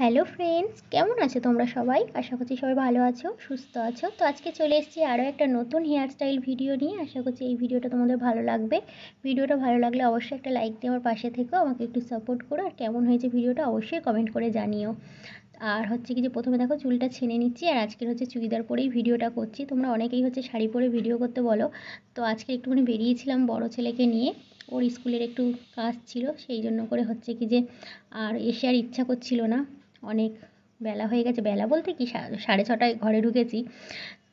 hello friends কেমন আছো তোমরা সবাই আশা করছি সবাই ভালো আছো সুস্থ আছো তো আজকে চলে এসেছি আরও একটা নতুন হেয়ার স্টাইল ভিডিও নিয়ে আশা করছি এই ভিডিওটা তোমাদের ভালো লাগবে ভিডিওটা ভালো লাগলে অবশ্যই একটা লাইক দিয়ে আমার পাশে থেকো আমাকে একটু সাপোর্ট করো আর কেমন হয়েছে ভিডিওটা অবশ্যই কমেন্ট করে জানিও আর হচ্ছে কি যে প্রথমে দেখো চুলটা ছেনে নিচ্ছি আর আজকের হচ্ছে চুড়িদার পরেই ভিডিওটা করছি তোমরা অনেকেই হচ্ছে শাড়ি পরে ভিডিও করতে বলো তো আজকে একটুখানি বেরিয়েছিলাম বড় ছেলেকে নিয়ে ওর স্কুলের একটু কাজ ছিল সেই জন্য করে হচ্ছে কি যে আর এসে আর ইচ্ছা করছিল না অনেক বেলা হয়ে গেছে বেলা বলতে কি সাড়ে ছটায় ঘরে ঢুকেছি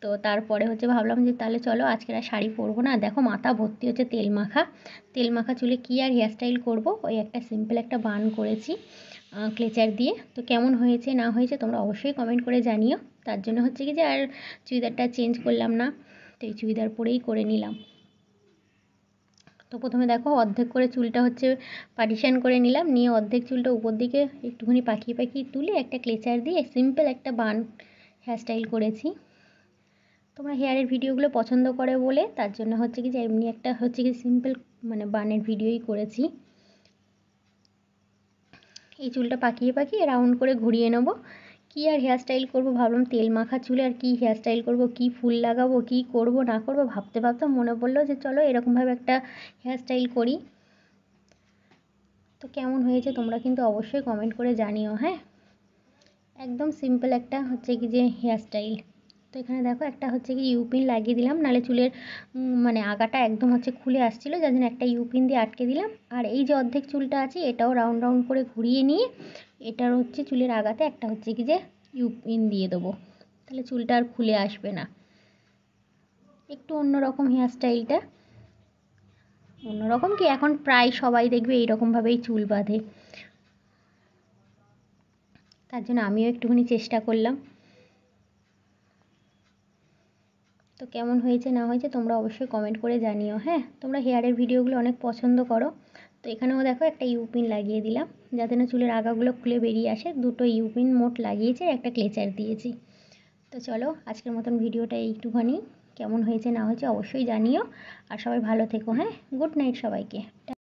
তো তারপরে হচ্ছে ভাবলাম যে তাহলে চলো আজকের আর শাড়ি পরবো না দেখো মাথা ভর্তি হচ্ছে তেল মাখা তেল মাখা চুলে কী আর হেয়ারস্টাইল করবো ওই একটা সিম্পল একটা বান করেছি ক্লেচার দিয়ে তো কেমন হয়েছে না হয়েছে তোমরা অবশ্যই কমেন্ট করে জানিও তার জন্য হচ্ছে কি যে আর চুড়িদারটা চেঞ্জ করলাম না তো এই চুড়িদার পরেই করে নিলাম তো প্রথমে দেখো অর্ধেক করে চুলটা হচ্ছে পার্টিশান করে নিলাম নিয়ে অর্ধেক চুলটা উপর দিকে একটুখানি পাখি পাখি তুলে একটা ক্লেচার দিয়ে সিম্পল একটা বান হেয়ারস্টাইল করেছি তোমরা হেয়ারের ভিডিওগুলো পছন্দ করে বলে তার জন্য হচ্ছে কি যে এমনি একটা হচ্ছে কি সিম্পল মানে বানের ভিডিওই করেছি এই চুলটা পাকিয়ে পাকিয়ে রাউন্ড করে ঘুরিয়ে নেব কী আর হেয়ারস্টাইল করব ভাবলাম তেল মাখা চুলে আর কী হেয়ারস্টাইল করব কি ফুল লাগাবো কি করব না করব ভাবতে ভাবতে মনে পড়লো যে চলো এরকমভাবে একটা হেয়ারস্টাইল করি তো কেমন হয়েছে তোমরা কিন্তু অবশ্যই কমেন্ট করে জানিও হ্যাঁ একদম সিম্পল একটা হচ্ছে কি যে হেয়ারস্টাইল তো এখানে দেখো একটা হচ্ছে কি ইউপিন লাগিয়ে দিলাম নালে চুলের মানে আগাটা একদম হচ্ছে খুলে আসছিলো যার জন্য একটা ইউপিন দিয়ে আটকে দিলাম আর এই যে অর্ধেক চুলটা আছে এটাও রাউন্ড রাউন্ড করে ঘুরিয়ে নিয়ে এটার হচ্ছে চুলের আগাতে একটা হচ্ছে কি যে ইউপিন দিয়ে দেবো তাহলে চুলটা আর খুলে আসবে না একটু অন্যরকম স্টাইলটা অন্যরকম কি এখন প্রায় সবাই দেখবে এইরকমভাবেই চুল বাঁধে তার জন্য আমিও একটুখানি চেষ্টা করলাম তো কেমন হয়েছে না হয়েছে তোমরা অবশ্যই কমেন্ট করে জানিও হ্যাঁ তোমরা হেয়ারের ভিডিওগুলো অনেক পছন্দ করো তো এখানেও দেখো একটা ইউপিন লাগিয়ে দিলাম যাতে না চুলের আগাগুলো খুলে বেরিয়ে আসে দুটো ইউপিন মোট লাগিয়েছি একটা ক্লেচার দিয়েছি তো চলো আজকের মতন ভিডিওটা একটুখানি কেমন হয়েছে না হয়েছে অবশ্যই জানিও আর সবাই ভালো থেকো হ্যাঁ গুড নাইট সবাইকে